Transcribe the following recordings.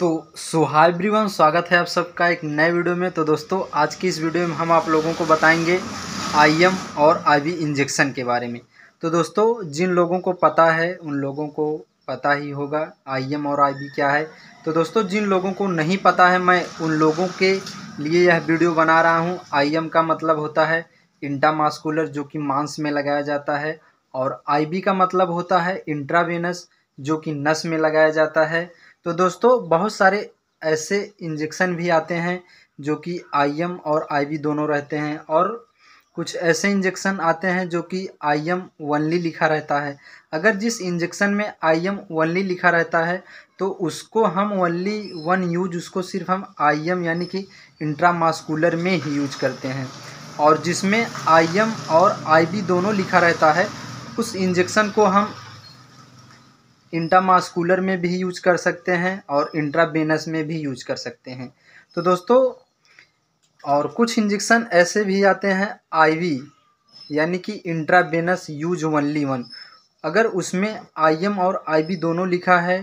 तो सो स्वागत है आप सबका एक नए वीडियो में तो दोस्तों आज की इस वीडियो में हम आप लोगों को बताएंगे आईएम और आईवी इंजेक्शन के बारे में तो दोस्तों जिन लोगों को पता है उन लोगों को पता ही होगा आईएम और आईवी क्या है तो दोस्तों जिन लोगों को नहीं पता है मैं उन लोगों के लिए यह वीडियो बना रहा हूँ आई का मतलब होता है इंटामास्कुलर जो कि मांस में लगाया जाता है और आई का मतलब होता है इंट्रावेनस जो कि नस में लगाया जाता है तो दोस्तों बहुत सारे ऐसे इंजेक्शन भी आते हैं जो कि आईएम और आईवी दोनों रहते हैं और कुछ ऐसे इंजेक्शन आते हैं जो कि आईएम वनली लिखा रहता है अगर जिस इंजेक्शन में आईएम वनली लिखा रहता है तो उसको हम वनली वन यूज उसको सिर्फ हम आईएम यानी कि इंट्रामास्कुलर में ही यूज करते हैं और जिसमें आईएम और आईबी दोनों लिखा रहता है उस इंजेक्शन को हम इंटामास्कुलर में भी यूज कर सकते हैं और इंट्राबेनस में भी यूज कर सकते हैं तो दोस्तों और कुछ इंजेक्शन ऐसे भी आते हैं आईवी यानी कि इंट्राबेनस यूज वनली वन अगर उसमें आईएम और आईबी दोनों लिखा है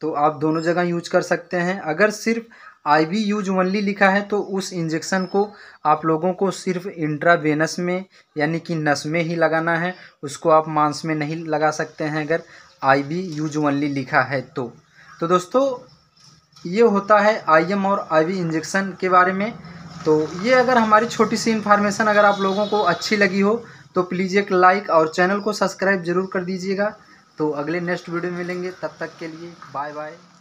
तो आप दोनों जगह यूज कर सकते हैं अगर सिर्फ आई वी यूज ओनली लिखा है तो उस इंजेक्शन को आप लोगों को सिर्फ इंट्रावेनस में यानी कि नस में ही लगाना है उसको आप मांस में नहीं लगा सकते हैं अगर आई वी यूज ओनली लिखा है तो तो दोस्तों ये होता है आई एम और आई वी इंजेक्शन के बारे में तो ये अगर हमारी छोटी सी इन्फॉर्मेशन अगर आप लोगों को अच्छी लगी हो तो प्लीज़ एक लाइक और चैनल को सब्सक्राइब जरूर कर दीजिएगा तो अगले नेक्स्ट वीडियो में मिलेंगे तब तक के लिए बाय बाय